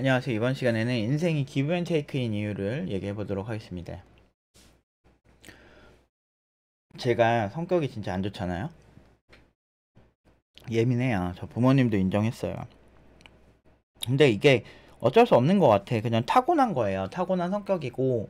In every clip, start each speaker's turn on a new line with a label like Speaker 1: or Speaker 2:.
Speaker 1: 안녕하세요. 이번 시간에는 인생이 기브앤테이크인 이유를 얘기해 보도록 하겠습니다. 제가 성격이 진짜 안 좋잖아요. 예민해요. 저 부모님도 인정했어요. 근데 이게 어쩔 수 없는 것 같아. 그냥 타고난 거예요. 타고난 성격이고,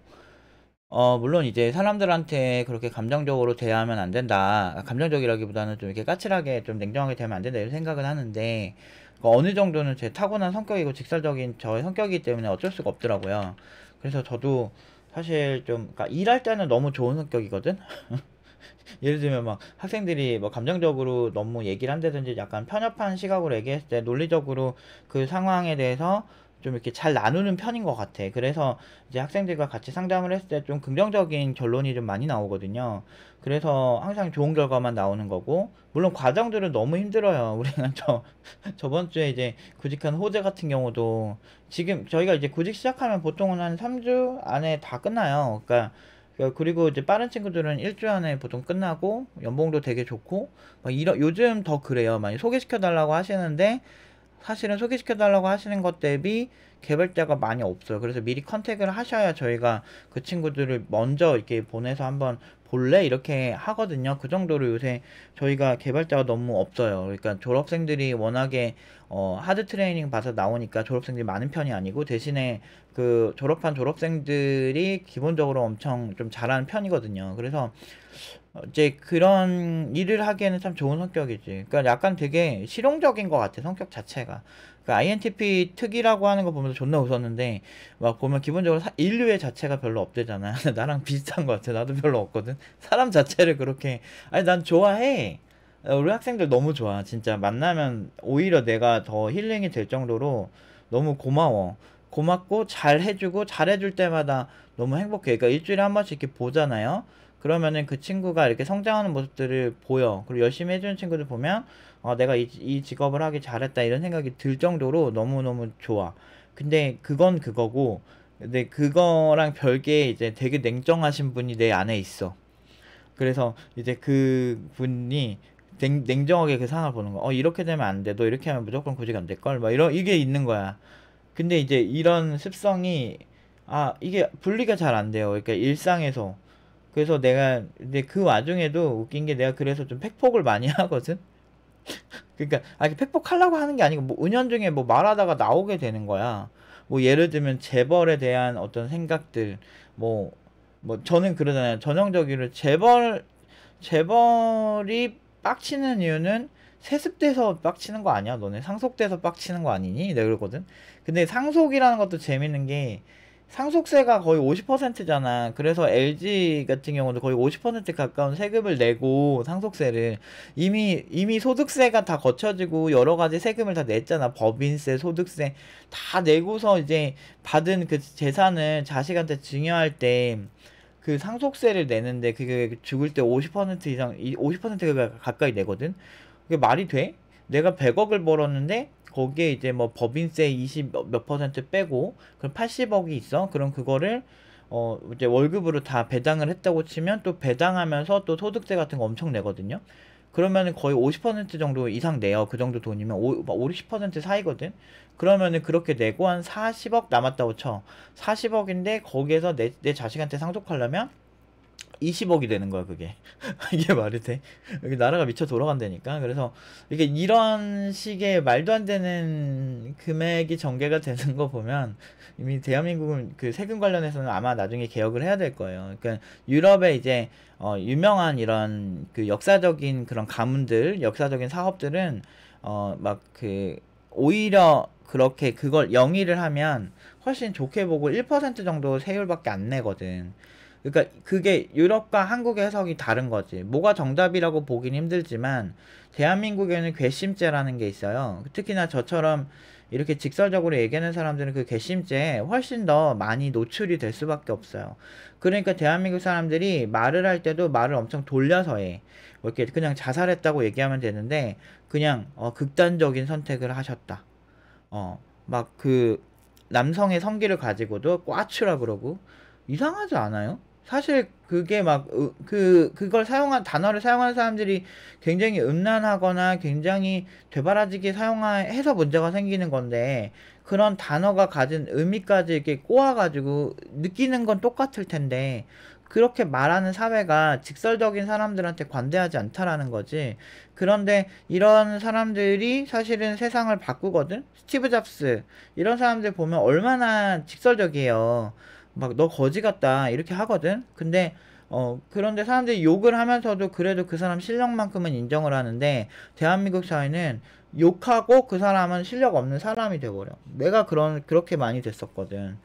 Speaker 1: 어, 물론 이제 사람들한테 그렇게 감정적으로 대하면 안 된다. 감정적이라기보다는 좀 이렇게 까칠하게 좀 냉정하게 대하면 안 된다. 이런 생각은 하는데, 그 어느 정도는 제 타고난 성격이고 직설적인 저의 성격이기 때문에 어쩔 수가 없더라고요. 그래서 저도 사실 좀 그러니까 일할 때는 너무 좋은 성격이거든. 예를 들면 막 학생들이 뭐 감정적으로 너무 얘기를 한다든지 약간 편협한 시각으로 얘기했을 때 논리적으로 그 상황에 대해서 좀 이렇게 잘 나누는 편인 것 같아. 그래서 이제 학생들과 같이 상담을 했을 때 좀 긍정적인 결론이 좀 많이 나오거든요. 그래서 항상 좋은 결과만 나오는 거고, 물론 과정들은 너무 힘들어요. 우리는 저, 저번 주에 이제 구직한 호재 같은 경우도 지금 저희가 이제 구직 시작하면 보통은 한 3주 안에 다 끝나요. 그러니까 그, 그리고 이제 빠른 친구들은 일주 일 안에 보통 끝나고 연봉도 되게 좋고 막 뭐 이런 요즘 더 그래요. 많이 소개시켜 달라고 하시는데 사실은 소개시켜달라고 하시는 것 대비 개발자가 많이 없어요. 그래서 미리 컨택을 하셔야 저희가 그 친구들을 먼저 이렇게 보내서 한번 볼래 이렇게 하거든요. 그 정도로 요새 저희가 개발자가 너무 없어요. 그러니까 졸업생들이 워낙에 어, 하드 트레이닝 받아 나오니까 졸업생들이 많은 편이 아니고 대신에 그 졸업한 졸업생들이 기본적으로 엄청 좀 잘하는 편이거든요. 그래서 이제 그런 일을 하기에는 참 좋은 성격이지. 그러니까 약간 되게 실용적인 것 같아 성격 자체가. 그 INTP 특이라고 하는 거 보면서 존나 웃었는데 막 보면 기본적으로 사, 인류의 자체가 별로 없대잖아. 나랑 비슷한 것 같아. 나도 별로 없거든. 사람 자체를 그렇게 아니 난 좋아해. 어, 우리 학생들 너무 좋아. 진짜 만나면 오히려 내가 더 힐링이 될 정도로 너무 고마워. 고맙고 잘 해주고 잘 해줄 때마다 너무 행복해. 그러니까 일주일에 한 번씩 이렇게 보잖아요. 그러면은 그 친구가 이렇게 성장하는 모습들을 보여. 그리고 열심히 해주는 친구들 보면 어, 내가 이, 이 직업을 하기 잘했다 이런 생각이 들 정도로 너무너무 좋아. 근데 그건 그거고 근데 그거랑 별개에 이제 되게 냉정하신 분이 내 안에 있어. 그래서 이제 그 분이 냉, 냉정하게 그 상황을 보는 거야. 어, 이렇게 되면 안 돼. 너 이렇게 하면 무조건 구직 안 될걸? 막 이런, 이게 있는 거야. 근데 이제 이런 습성이, 아, 이게 분리가 잘 안 돼요. 그러니까 일상에서. 그래서 내가, 근데 그 와중에도 웃긴 게 내가 그래서 좀 팩폭을 많이 하거든? 그러니까 아니 팩폭하려고 하는 게 아니고 뭐 은연중에 뭐 말하다가 나오게 되는 거야. 뭐 예를 들면 재벌에 대한 어떤 생각들 뭐뭐 뭐 저는 그러잖아요. 전형적으로 재벌 재벌이 빡치는 이유는 세습돼서 빡치는 거 아니야? 너네 상속돼서 빡치는 거 아니니? 내가 그러거든. 근데 상속이라는 것도 재밌는 게 상속세가 거의 50%잖아. 그래서 LG 같은 경우도 거의 50% 가까운 세금을 내고 상속세를 이미 이미 소득세가 다 거쳐지고 여러 가지 세금을 다 냈잖아. 법인세, 소득세 다 내고서 이제 받은 그 재산을 자식한테 증여할 때 그 상속세를 내는데 그게 죽을 때 50% 이상 50%가 가까이 내거든. 그게 말이 돼? 내가 100억을 벌었는데 거기에 이제 뭐 법인세 20 몇 퍼센트 빼고 그럼 80억이 있어. 그럼 그거를 어 이제 월급으로 다 배당을 했다고 치면 또 배당하면서 또 소득세 같은 거 엄청 내거든요. 그러면은 거의 50% 정도 이상 내요. 그 정도 돈이면 5, 50% 사이거든. 그러면은 그렇게 내고 한 40억 남았다고 쳐. 40억인데 거기에서 내, 내 자식한테 상속하려면 20억이 되는 거야 그게 이게 말이 돼 여기 나라가 미쳐 돌아간다니까 그래서 이렇게 이런 식의 말도 안 되는 금액이 전개가 되는 거 보면 이미 대한민국은 그 세금 관련해서는 아마 나중에 개혁을 해야 될 거예요 그러니까 유럽의 이제 어 유명한 이런 그 역사적인 그런 가문들 역사적인 사업들은 어 막 그 오히려 그렇게 그걸 영위를 하면 훨씬 좋게 보고 1% 정도 세율밖에 안 내거든. 그러니까 그게 유럽과 한국의 해석이 다른 거지. 뭐가 정답이라고 보긴 힘들지만 대한민국에는 괘씸죄라는 게 있어요. 특히나 저처럼 이렇게 직설적으로 얘기하는 사람들은 그 괘씸죄에 훨씬 더 많이 노출이 될 수밖에 없어요. 그러니까 대한민국 사람들이 말을 할 때도 말을 엄청 돌려서 해. 뭐 이렇게 그냥 자살했다고 얘기하면 되는데 그냥 어, 극단적인 선택을 하셨다. 어, 막 그 남성의 성기를 가지고도 꽈추라 그러고 이상하지 않아요? 사실 그게 막 그 그걸 사용한 단어를 사용하는 사람들이 굉장히 음란하거나 굉장히 되바라지게 사용해서 문제가 생기는 건데 그런 단어가 가진 의미까지 이렇게 꼬아가지고 느끼는 건 똑같을 텐데 그렇게 말하는 사회가 직설적인 사람들한테 관대하지 않다라는 거지. 그런데 이런 사람들이 사실은 세상을 바꾸거든? 스티브 잡스. 이런 사람들 보면 얼마나 직설적이에요. 막너 거지 같다 이렇게 하거든. 근데 어 그런데 사람들이 욕을 하면서도 그래도 그 사람 실력만큼은 인정을 하는데 대한민국 사회는 욕하고 그 사람은 실력 없는 사람이 돼버려. 내가 그런 그렇게 많이 됐었거든.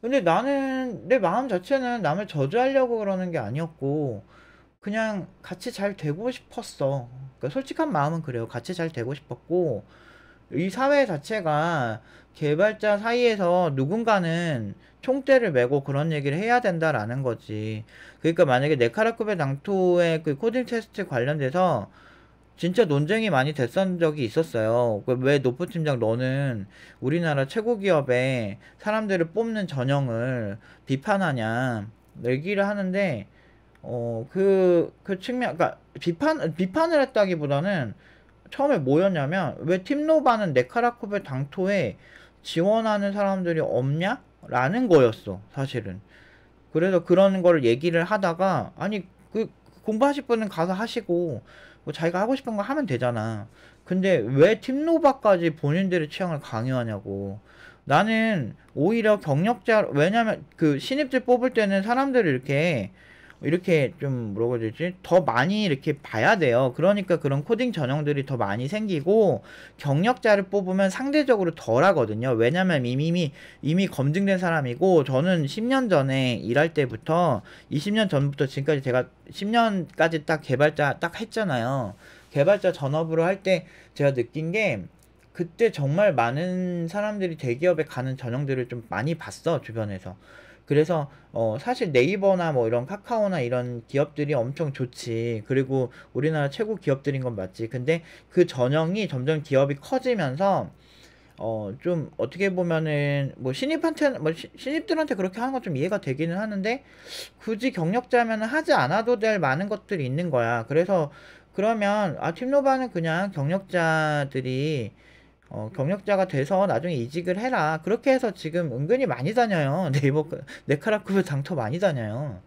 Speaker 1: 근데 나는 내 마음 자체는 남을 저주하려고 그러는 게 아니었고 그냥 같이 잘 되고 싶었어. 그러니까 솔직한 마음은 그래요. 같이 잘 되고 싶었고 이 사회 자체가 개발자 사이에서 누군가는 총대를 메고 그런 얘기를 해야 된다라는 거지. 그러니까 만약에 네카라쿠베 당토의 그 코딩 테스트 관련돼서 진짜 논쟁이 많이 됐던 적이 있었어요. 그 왜 노프 팀장 너는 우리나라 최고 기업에 사람들을 뽑는 전형을 비판하냐 얘기를 하는데 어그그 그 측면 그러니까 비판 비판을 했다기보다는 처음에 뭐였냐면 왜 팀노바는 네카라코베 당토에 지원하는 사람들이 없냐? 라는 거였어 사실은 그래서 그런 걸 얘기를 하다가 아니 그 공부하실 분은 가서 하시고 뭐 자기가 하고 싶은 거 하면 되잖아 근데 왜 팀노바까지 본인들의 취향을 강요하냐고 나는 오히려 경력자 왜냐면 그 신입들 뽑을 때는 사람들을 이렇게 이렇게 좀 뭐라고 해야 되지? 더 많이 이렇게 봐야 돼요. 그러니까 그런 코딩 전형들이 더 많이 생기고 경력자를 뽑으면 상대적으로 덜 하거든요. 왜냐면 이미 이미 검증된 사람이고 저는 10년 전에 일할 때부터 20년 전부터 지금까지 제가 10년까지 딱 개발자 딱 했잖아요. 개발자 전업으로 할 때 제가 느낀 게 그때 정말 많은 사람들이 대기업에 가는 전형들을 좀 많이 봤어 주변에서. 그래서 어 사실 네이버나 뭐 이런 카카오나 이런 기업들이 엄청 좋지. 그리고 우리나라 최고 기업들인 건 맞지. 근데 그 전형이 점점 기업이 커지면서 어 좀 어떻게 보면은 뭐 신입한테 뭐 시, 신입들한테 그렇게 하는 건 좀 이해가 되기는 하는데 굳이 경력자면 하지 않아도 될 많은 것들이 있는 거야. 그래서 그러면 아 팀노바는 그냥 경력자들이 어, 경력자가 돼서 나중에 이직을 해라. 그렇게 해서 지금 은근히 많이 다녀요. 네이버, 네카라쿠브 장터 많이 다녀요.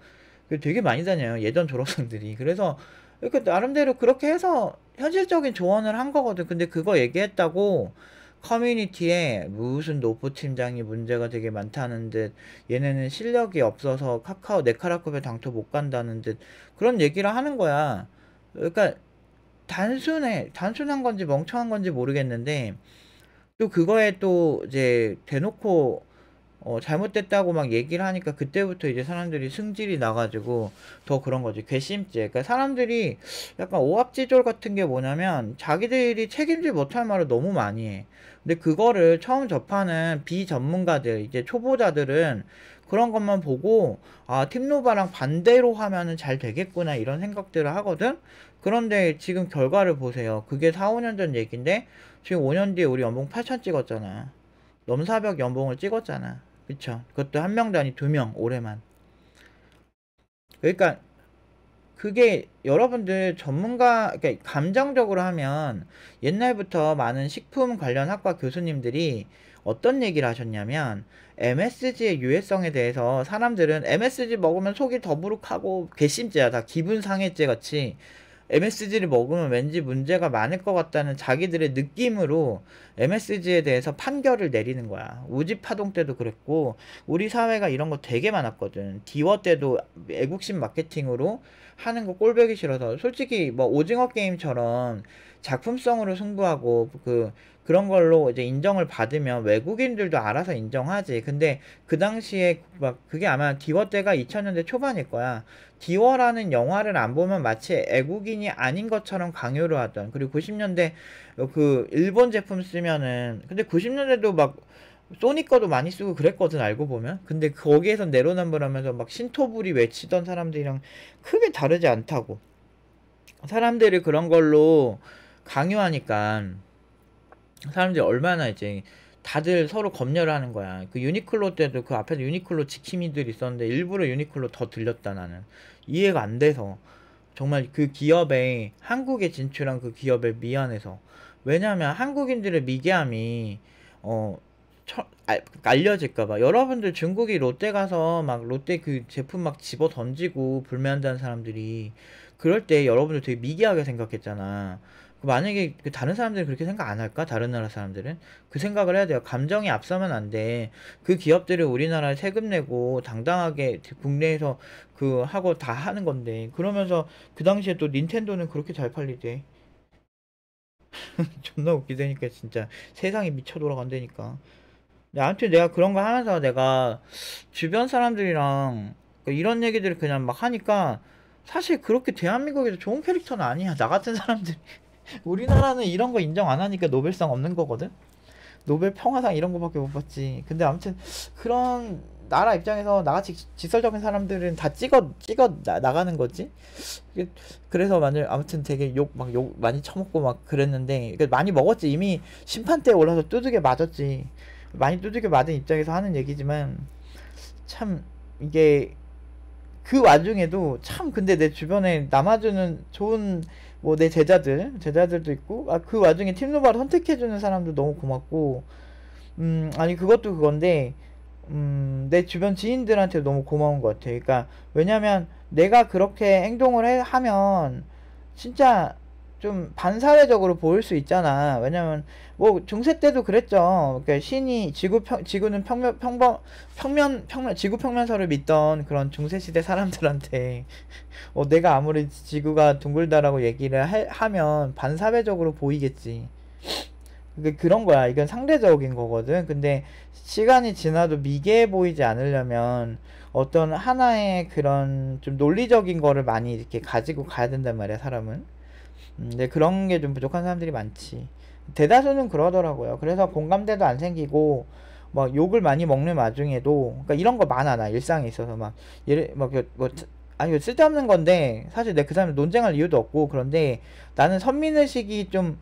Speaker 1: 그 되게 많이 다녀요. 예전 졸업생들이. 그래서, 이렇게 나름대로 그렇게 해서 현실적인 조언을 한 거거든. 근데 그거 얘기했다고 커뮤니티에 무슨 노프 팀장이 문제가 되게 많다는 듯, 얘네는 실력이 없어서 카카오 네카라쿠브 장터 못 간다는 듯, 그런 얘기를 하는 거야. 그러니까 단순해 단순한 건지 멍청한 건지 모르겠는데 또 그거에 또 이제 대놓고 어, 잘못됐다고 막 얘기를 하니까 그때부터 이제 사람들이 승질이 나가지고 더 그런 거지 괘씸죄 그러니까 사람들이 약간 오합지졸 같은 게 뭐냐면 자기들이 책임질 못할 말을 너무 많이 해 근데 그거를 처음 접하는 비전문가들, 이제 초보자들은 그런 것만 보고 아팀노바랑 반대로 하면은 잘 되겠구나 이런 생각들을 하거든 그런데 지금 결과를 보세요 그게 4, 5년 전 얘기인데 지금 5년 뒤에 우리 연봉 8천 찍었잖아 넘사벽 연봉을 찍었잖아 그쵸 그것도 한 명도 아니 두명 올해만 그러니까 그게 여러분들 전문가 그러니까 감정적으로 하면 옛날부터 많은 식품 관련 학과 교수님들이 어떤 얘기를 하셨냐면 MSG의 유해성에 대해서 사람들은 MSG 먹으면 속이 더부룩하고 괘씸죄야다 기분 상해죄 같이 MSG를 먹으면 왠지 문제가 많을 것 같다는 자기들의 느낌으로 MSG에 대해서 판결을 내리는 거야. 우지 파동 때도 그랬고 우리 사회가 이런 거 되게 많았거든. 디워 때도 애국심 마케팅으로 하는 거 꼴보기 싫어서 솔직히 뭐 오징어 게임처럼 작품성으로 승부하고 그 그런 걸로 이제 인정을 받으면 외국인들도 알아서 인정하지. 근데 그 당시에 막 그게 아마 디워 때가 2000년대 초반일 거야. 디워라는 영화를 안 보면 마치 애국인이 아닌 것처럼 강요를 하던. 그리고 90년대 그 일본 제품 쓰면은 근데 90년대도 막 소니 거도 많이 쓰고 그랬거든 알고 보면 근데 거기에서 내로남불하면서 막 신토불이 외치던 사람들이랑 크게 다르지 않다고 사람들이 그런 걸로 강요하니까 사람들이 얼마나 이제 다들 서로 검열 하는 거야. 그 유니클로 때도 그 앞에서 유니클로 지킴이들 이 있었는데 일부러 유니클로 더 들렸다 나는. 이해가 안 돼서. 정말 그 기업에 한국에 진출한 그 기업에 미안해서. 왜냐하면 한국인들의 미개함이 어 처, 아, 알려질까봐 여러분들 중국이 롯데 가서 막 롯데 그 제품 막 집어 던지고 불매한다는 사람들이 그럴 때 여러분들 되게 미개하게 생각했잖아. 만약에 그 다른 사람들이 그렇게 생각 안 할까? 다른 나라 사람들은? 그 생각을 해야 돼요. 감정이 앞서면 안 돼. 그 기업들이 우리나라에 세금 내고 당당하게 국내에서 그 하고 다 하는 건데. 그러면서 그 당시에 또 닌텐도는 그렇게 잘 팔리대. 존나 웃기다니까 진짜 세상이 미쳐 돌아간다니까. 아무튼 내가 그런 거 하면서 내가 주변 사람들이랑 그 이런 얘기들을 그냥 막 하니까 사실 그렇게 대한민국에서 좋은 캐릭터는 아니야. 나 같은 사람들이. 우리나라는 이런 거 인정 안 하니까 노벨상 없는 거거든. 노벨 평화상 이런 거밖에 못 받지. 근데 아무튼 그런 나라 입장에서 나같이 직설적인 사람들은 다 찍어 찍어 나, 나가는 거지. 그래서 만약 아무튼 되게 욕 막욕 욕 많이 처먹고 막 그랬는데 많이 먹었지 이미 심판 때 올라서 두둑에 맞았지. 많이 두둑에 맞은 입장에서 하는 얘기지만 참 이게 그 와중에도 참 근데 내 주변에 남아주는 좋은 뭐내 제자들 제자들도 있고 아 그 와중에 팀노바를 선택해주는 사람도 너무 고맙고 음 아니 그것도 그건데 음 내 주변 지인들한테 너무 고마운 것 같아. 그러니까 왜냐면 내가 그렇게 행동을 해, 하면 진짜 좀 반사회적으로 보일 수 있잖아. 왜냐면 뭐 중세 때도 그랬죠. 그러니까 신이 지구 평 지구는 평면 평범 평면 평면 지구 평면설을 믿던 그런 중세 시대 사람들한테 어 내가 아무리 지구가 둥글다라고 얘기를 하, 하면 반사회적으로 보이겠지. 그 그런 거야. 이건 상대적인 거거든. 근데 시간이 지나도 미개해 보이지 않으려면 어떤 하나의 그런 좀 논리적인 거를 많이 이렇게 가지고 가야 된단 말이야, 사람은. 근데 음, 네, 그런 게 좀 부족한 사람들이 많지. 대다수는 그러더라고요. 그래서 공감대도 안 생기고 막 욕을 많이 먹는 와중에도 그러니까 이런 거 많아 나 일상에 있어서 막 예를 막뭐 아니 쓸데없는 건데 사실 내 그 사람을 논쟁할 이유도 없고 그런데 나는 선민의식이 좀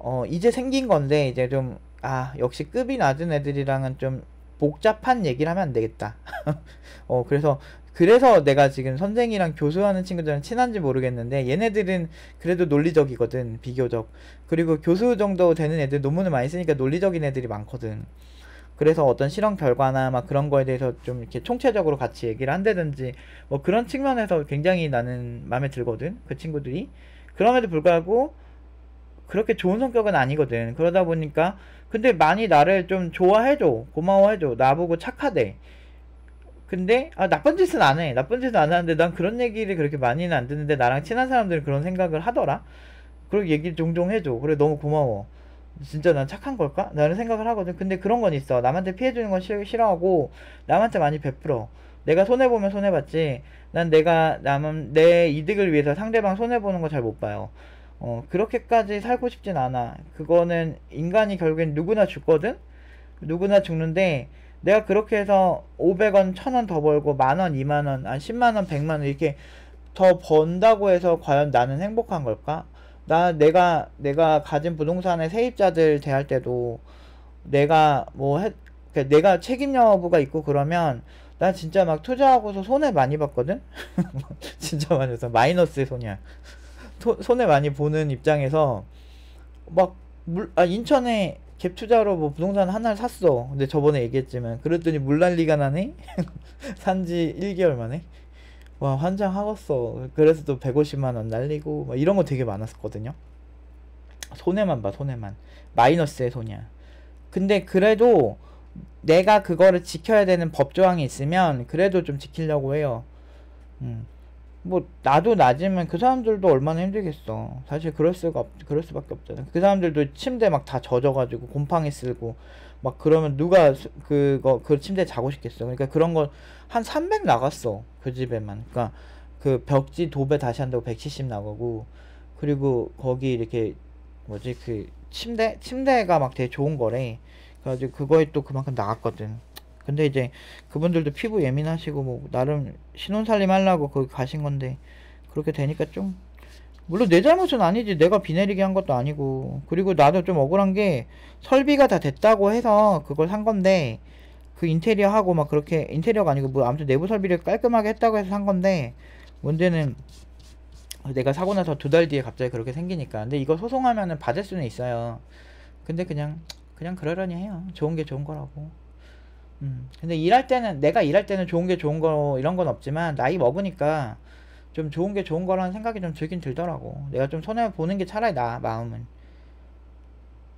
Speaker 1: 어 이제 생긴 건데 이제 좀아 역시 급이 낮은 애들이랑은 좀 복잡한 얘기를 하면 안 되겠다. 어 그래서 그래서 내가 지금 선생이랑 교수하는 친구들은 친한지 모르겠는데 얘네들은 그래도 논리적이거든 비교적 그리고 교수 정도 되는 애들 논문을 많이 쓰니까 논리적인 애들이 많거든 그래서 어떤 실험 결과나 막 그런 거에 대해서 좀 이렇게 총체적으로 같이 얘기를 한다든지 뭐 그런 측면에서 굉장히 나는 마음에 들거든 그 친구들이 그럼에도 불구하고 그렇게 좋은 성격은 아니거든 그러다 보니까 근데 많이 나를 좀 좋아해줘 고마워해줘 나보고 착하대 근데 아 나쁜 짓은 안 해. 나쁜 짓은 안 하는데 난 그런 얘기를 그렇게 많이는 안 듣는데 나랑 친한 사람들은 그런 생각을 하더라. 그런 얘기를 종종 해줘. 그래 너무 고마워. 진짜 난 착한 걸까? 나는 생각을 하거든. 근데 그런 건 있어. 남한테 피해주는 건 싫, 싫어하고 남한테 많이 베풀어. 내가 손해보면 손해봤지. 난 내가 남, 내 이득을 위해서 상대방 손해보는 거 잘 못 봐요. 어, 그렇게까지 살고 싶진 않아. 그거는 인간이 결국엔 누구나 죽거든? 누구나 죽는데, 내가 그렇게 해서 500원, 1000원 더 벌고 만원, 2만원, 한 10만원, 100만원 이렇게 더 번다고 해서 과연 나는 행복한 걸까? 나 내가 내가 가진 부동산의 세입자들 대할 때도 내가 뭐 해, 그러니까 내가 책임 여부가 있고 그러면 나 진짜 막 투자하고서 손해 많이 봤거든? 진짜 많이 봤어. 마이너스 의 손이야. 손해 많이 보는 입장에서 막 물, 아, 인천에 갭 투자로 뭐 부동산 하나를 샀어. 근데 저번에 얘기했지만 그랬더니 물난리가 나네. 산지 1개월 만에. 와 환장하겠어. 그래서 또 150만 원 날리고 막 뭐 이런 거 되게 많았었거든요. 손해만 봐 손해만. 마이너스의 손이야. 근데 그래도 내가 그거를 지켜야 되는 법 조항이 있으면 그래도 좀 지키려고 해요. 음. 뭐 나도 낮으면 그 사람들도 얼마나 힘들겠어. 사실 그럴 수가 없, 그럴 수밖에 없잖아. 그 사람들도 침대 막 다 젖어가지고 곰팡이 쓰고막 그러면 누가 그거 그 침대 자고 싶겠어. 그러니까 그런 거 한 300 나갔어 그 집에만. 그니까그 벽지 도배 다시 한다고 170 나가고 그리고 거기 이렇게 뭐지 그 침대 침대가 막 되게 좋은 거래. 그래가지고 그거에 또 그만큼 나갔거든. 근데 이제 그분들도 피부 예민하시고 뭐 나름 신혼살림 하려고 거기 가신 건데 그렇게 되니까 좀 물론 내 잘못은 아니지 내가 비 내리게 한 것도 아니고 그리고 나도 좀 억울한 게 설비가 다 됐다고 해서 그걸 산 건데 그 인테리어 하고 막 그렇게 인테리어가 아니고 뭐 아무튼 내부 설비를 깔끔하게 했다고 해서 산 건데 문제는 내가 사고 나서 두 달 뒤에 갑자기 그렇게 생기니까 근데 이거 소송하면은 받을 수는 있어요 근데 그냥 그냥 그러려니 해요 좋은 게 좋은 거라고 음. 근데 일할 때는 내가 일할 때는 좋은 게 좋은 거 이런 건 없지만 나이 먹으니까 좀 좋은 게 좋은 거라는 생각이 좀 들긴 들더라고. 내가 좀 손해 보는 게 차라리 나 마음은.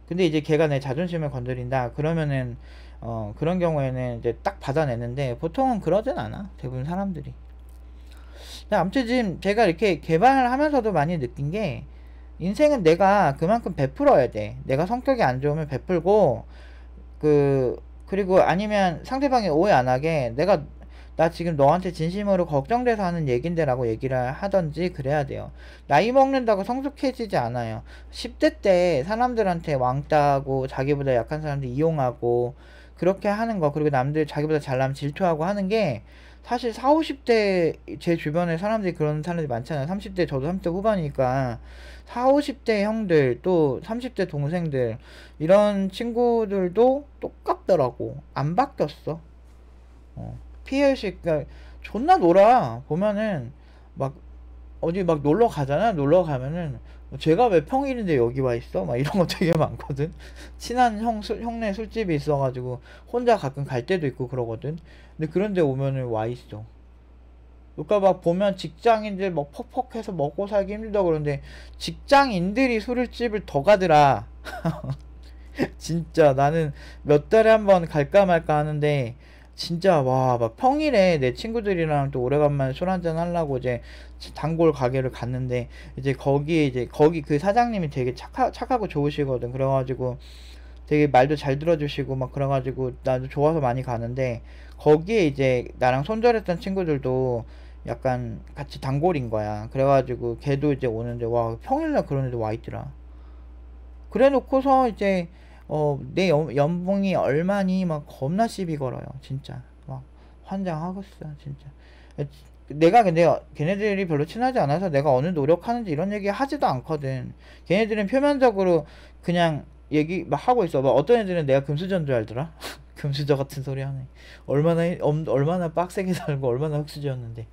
Speaker 1: 근데 이제 걔가 내 자존심을 건드린다. 그러면은 어 그런 경우에는 이제 딱 받아내는데 보통은 그러진 않아. 대부분 사람들이. 아무튼 지금 제가 이렇게 개발을 하면서도 많이 느낀 게 인생은 내가 그만큼 베풀어야 돼. 내가 성격이 안 좋으면 베풀고 그 그리고 아니면 상대방이 오해 안 하게 내가 나 지금 너한테 진심으로 걱정돼서 하는 얘긴데 라고 얘기를 하던지 그래야 돼요. 나이 먹는다고 성숙해지지 않아요. 10대 때 사람들한테 왕따고 하 자기보다 약한 사람들 이용하고 그렇게 하는 거 그리고 남들 자기보다 잘나면 질투하고 하는 게 사실 40, 50대 제 주변에 사람들이 그런 사람들이 많잖아요. 30대 저도 30대 후반이니까 40, 50대 형들 또 30대 동생들 이런 친구들도 똑같더라고. 안 바뀌었어. 어. 피해의 그러니까 존나 놀아 보면은 막 어디 막 놀러 가잖아. 놀러 가면은 제가 왜 평일인데 여기 와 있어? 막 이런 거 되게 많거든. 친한 형, 수, 형네 술집이 있어가지고 혼자 가끔 갈 때도 있고 그러거든. 근데 그런데 오면은 와 있어. 그러니까 막 보면 직장인들 막 퍽퍽해서 먹고 살기 힘들다 그러는데 직장인들이 술집을 더 가더라. 진짜 나는 몇 달에 한 번 갈까 말까 하는데 진짜 와 막 평일에 내 친구들이랑 또 오래간만에 술 한잔 하려고 이제 단골 가게를 갔는데 이제 거기에 이제 거기 그 사장님이 되게 착하, 착하고 좋으시거든 그래가지고 되게 말도 잘 들어주시고 막 그래가지고 나도 좋아서 많이 가는데 거기에 이제 나랑 손절했던 친구들도 약간 같이 단골인 거야 그래가지고 걔도 이제 오는데 와 평일날 그런 애들 와 있더라 그래 놓고서 이제 어, 내 연, 봉이 얼마니 막 겁나 시비 걸어요. 진짜. 막 환장하겠어. 진짜. 내가 근데 걔네들이 별로 친하지 않아서 내가 어느 노력하는지 이런 얘기 하지도 않거든. 걔네들은 표면적으로 그냥 얘기 막 하고 있어. 막 어떤 애들은 내가 금수저인줄 알더라. 금수저 같은 소리 하네. 얼마나 엄, 얼마나 빡세게 살고 얼마나 흑수저였는데.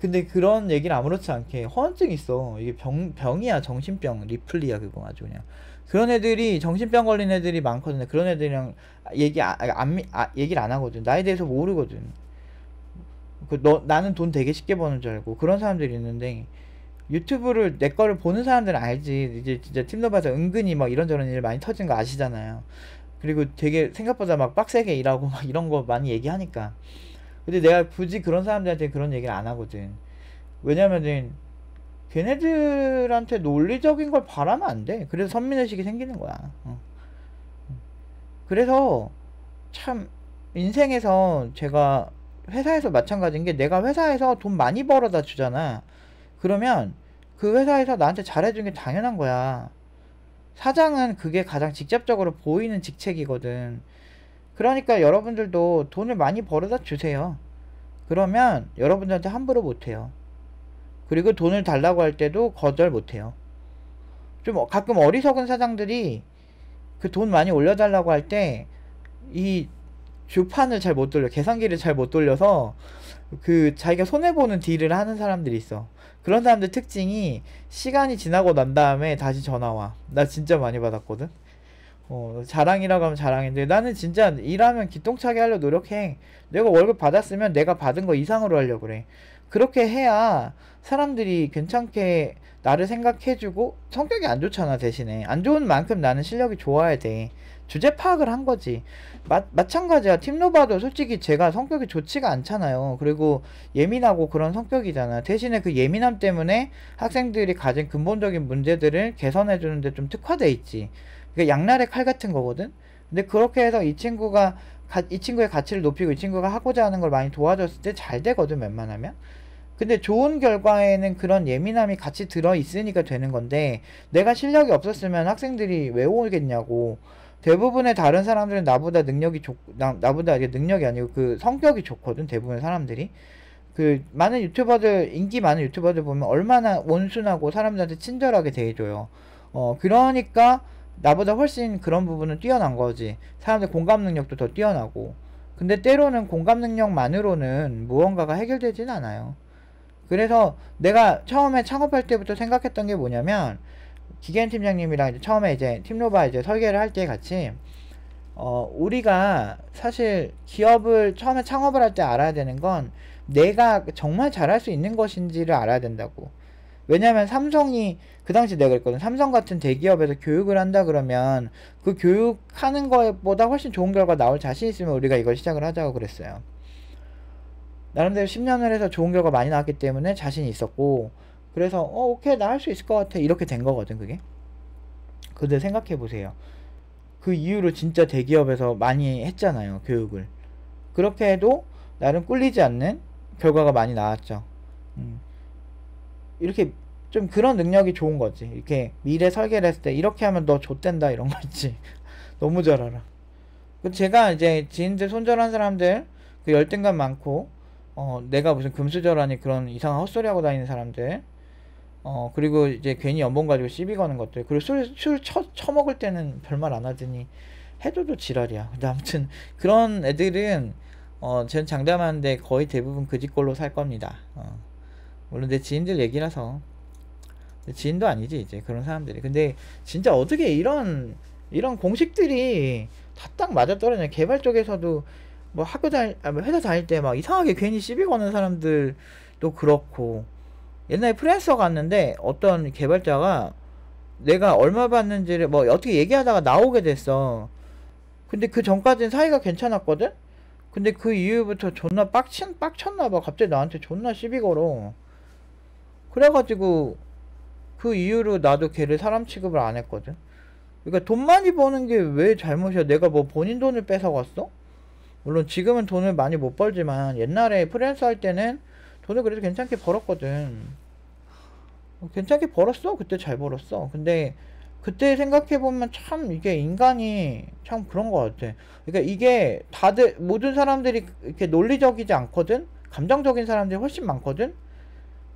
Speaker 1: 근데 그런 얘기를 아무렇지 않게 허언증 있어. 이게 병 병이야 정신병 리플리야 그거 아주 그냥. 그런 애들이 정신병 걸린 애들이 많거든요. 그런 애들이랑 얘기 안, 안 아, 얘기를 안 하거든. 나에 대해서 모르거든. 그 너 나는 돈 되게 쉽게 버는 줄 알고 그런 사람들이 있는데 유튜브를 내 거를 보는 사람들은 알지. 이제 진짜 팀노바에서 은근히 막 이런저런 일 많이 터진 거 아시잖아요. 그리고 되게 생각보다 막 빡세게 일하고 막 이런 거 많이 얘기하니까. 근데 내가 굳이 그런 사람들한테 그런 얘기를 안 하거든. 왜냐면은 걔네들한테 논리적인 걸 바라면 안 돼. 그래서 선민의식이 생기는 거야. 어. 그래서 참 인생에서 제가 회사에서 마찬가지인 게 내가 회사에서 돈 많이 벌어다 주잖아. 그러면 그 회사에서 나한테 잘해준 게 당연한 거야. 사장은 그게 가장 직접적으로 보이는 직책이거든. 그러니까 여러분들도 돈을 많이 벌어다 주세요. 그러면 여러분들한테 함부로 못해요. 그리고 돈을 달라고 할 때도 거절 못해요. 좀 가끔 어리석은 사장들이 그 돈 많이 올려달라고 할 때 이 주판을 잘 못 돌려 계산기를 잘 못 돌려서 그 자기가 손해 보는 딜을 하는 사람들이 있어. 그런 사람들 특징이 시간이 지나고 난 다음에 다시 전화 와. 나 진짜 많이 받았거든. 어, 자랑이라고 하면 자랑인데 나는 진짜 일하면 기똥차게 하려 노력해. 내가 월급 받았으면 내가 받은 거 이상으로 하려고 그래. 그렇게 해야 사람들이 괜찮게 나를 생각해주고 성격이 안 좋잖아 대신에 안 좋은 만큼 나는 실력이 좋아야 돼 주제 파악을 한 거지 마, 마찬가지야 팀노바도 솔직히 제가 성격이 좋지가 않잖아요 그리고 예민하고 그런 성격이잖아 대신에 그 예민함 때문에 학생들이 가진 근본적인 문제들을 개선해 주는데 좀 특화돼 있지 그게 양날의 칼 같은 거거든 근데 그렇게 해서 이 친구가 이 친구의 가치를 높이고 이 친구가 하고자 하는 걸 많이 도와줬을 때 잘 되거든 웬만하면 근데 좋은 결과에는 그런 예민함이 같이 들어있으니까 되는 건데 내가 실력이 없었으면 학생들이 왜 오겠냐고 대부분의 다른 사람들은 나보다 능력이 좋 나, 나보다 능력이 아니고 그 성격이 좋거든 대부분 사람들이 그 많은 유튜버들 인기 많은 유튜버들 보면 얼마나 온순하고 사람들한테 친절하게 대해줘요 어 그러니까 나보다 훨씬 그런 부분은 뛰어난 거지 사람들 공감 능력도 더 뛰어나고 근데 때로는 공감 능력만으로는 무언가가 해결되진 않아요 그래서 내가 처음에 창업할 때부터 생각했던 게 뭐냐면 기계인 팀장님이랑 이제 처음에 이제 팀로바 이제 설계를 할 때 같이 어 우리가 사실 기업을 처음에 창업을 할 때 알아야 되는 건 내가 정말 잘할 수 있는 것인지를 알아야 된다고. 왜냐면 삼성이 그 당시 내가 그랬거든. 삼성 같은 대기업에서 교육을 한다 그러면 그 교육하는 것보다 훨씬 좋은 결과 나올 자신 있으면 우리가 이걸 시작을 하자고 그랬어요. 나름대로 10년을 해서 좋은 결과 많이 나왔기 때문에 자신이 있었고 그래서 어 오케이 나 할 수 있을 것 같아 이렇게 된 거거든 그게 근데 생각해 보세요 그 이후로 진짜 대기업에서 많이 했잖아요 교육을 그렇게 해도 나름 꿀리지 않는 결과가 많이 나왔죠 음. 이렇게 좀 그런 능력이 좋은 거지 이렇게 미래 설계를 했을 때 이렇게 하면 너 좆된다 이런 거 있지 너무 잘 알아 그 제가 이제 지인들 손절한 사람들 그 열등감 많고 어, 내가 무슨 금수저라니 그런 이상한 헛소리하고 다니는 사람들, 어, 그리고 이제 괜히 연봉 가지고 시비 거는 것들, 그리고 술, 술 처, 처먹을 때는 별말 안 하더니 해줘도 지랄이야. 근데 아무튼 그런 애들은, 어, 전 장담하는데 거의 대부분 그 짓꼴로 살 겁니다. 어. 물론 내 지인들 얘기라서. 지인도 아니지, 이제 그런 사람들이. 근데 진짜 어떻게 이런, 이런 공식들이 다 딱 맞아떨어져. 개발 쪽에서도 뭐 학교 다닐, 아, 뭐 회사 다닐 때 막 이상하게 괜히 시비 거는 사람들도 그렇고, 옛날에 프랜서 갔는데 어떤 개발자가 내가 얼마 받는지를 뭐 어떻게 얘기하다가 나오게 됐어. 근데 그 전까지는 사이가 괜찮았거든? 근데 그 이후부터 존나 빡친, 빡쳤나봐. 갑자기 나한테 존나 시비 걸어. 그래가지고 그 이후로 나도 걔를 사람 취급을 안 했거든. 그러니까 돈 많이 버는 게 왜 잘못이야? 내가 뭐 본인 돈을 뺏어갔어? 물론 지금은 돈을 많이 못 벌지만 옛날에 프리랜서 할 때는 돈을 그래도 괜찮게 벌었거든. 어, 괜찮게 벌었어. 그때 잘 벌었어. 근데 그때 생각해보면 참 이게 인간이 참 그런 것 같아. 그러니까 이게 다들, 모든 사람들이 이렇게 논리적이지 않거든? 감정적인 사람들이 훨씬 많거든?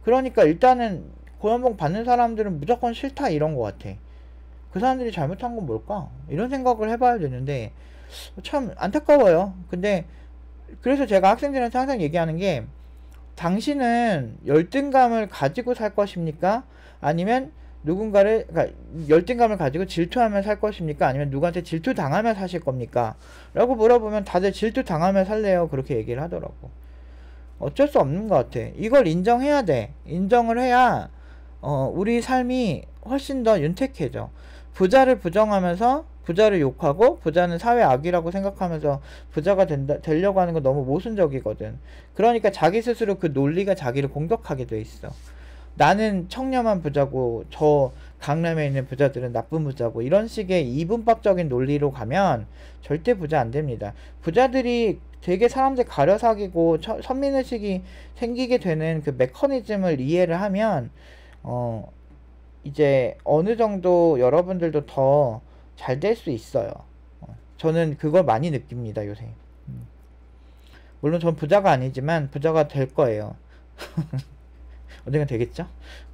Speaker 1: 그러니까 일단은 고연봉 받는 사람들은 무조건 싫다 이런 것 같아. 그 사람들이 잘못한 건 뭘까? 이런 생각을 해봐야 되는데, 참 안타까워요. 근데 그래서 제가 학생들한테 항상 얘기하는 게 당신은 열등감을 가지고 살 것입니까? 아니면 누군가를 그러니까 열등감을 가지고 질투하며 살 것입니까? 아니면 누구한테 질투 당하며 사실 겁니까? 라고 물어보면 다들 질투 당하며 살래요. 그렇게 얘기를 하더라고. 어쩔 수 없는 것 같아. 이걸 인정해야 돼. 인정을 해야 어, 우리 삶이 훨씬 더 윤택해져. 부자를 부정하면서 부자를 욕하고 부자는 사회 악이라고 생각하면서 부자가 된다, 되려고 하는 건 너무 모순적이거든. 그러니까 자기 스스로 그 논리가 자기를 공격하게 돼 있어. 나는 청렴한 부자고 저 강남에 있는 부자들은 나쁜 부자고 이런 식의 이분법적인 논리로 가면 절대 부자 안 됩니다. 부자들이 되게 사람들 가려 사귀고 선민의식이 생기게 되는 그 메커니즘을 이해를 하면 어 이제 어느 정도 여러분들도 더 잘될수 있어요. 어, 저는 그걸 많이 느낍니다, 요새. 음. 물론 전 부자가 아니지만 부자가 될 거예요. 언젠가 되겠죠?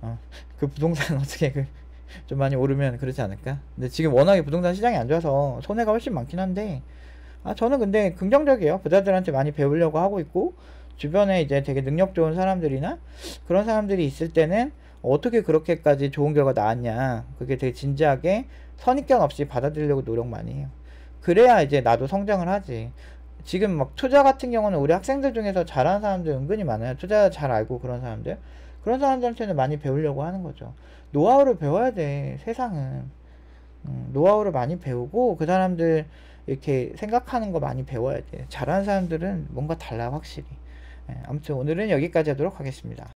Speaker 1: 어, 그 부동산 어떻게 그좀 많이 오르면 그렇지 않을까? 근데 지금 워낙에 부동산 시장이 안 좋아서 손해가 훨씬 많긴 한데 아 저는 근데 긍정적이에요. 부자들한테 많이 배우려고 하고 있고 주변에 이제 되게 능력 좋은 사람들이나 그런 사람들이 있을 때는 어떻게 그렇게까지 좋은 결과 나왔냐 그게 되게 진지하게 선입견 없이 받아들이려고 노력 많이 해요. 그래야 이제 나도 성장을 하지. 지금 막 투자 같은 경우는 우리 학생들 중에서 잘하는 사람들 은근히 많아요. 투자 잘 알고 그런 사람들. 그런 사람들한테는 많이 배우려고 하는 거죠. 노하우를 배워야 돼, 세상은. 음, 노하우를 많이 배우고, 그 사람들 이렇게 생각하는 거 많이 배워야 돼. 잘하는 사람들은 뭔가 달라, 확실히. 예, 아무튼 오늘은 여기까지 하도록 하겠습니다.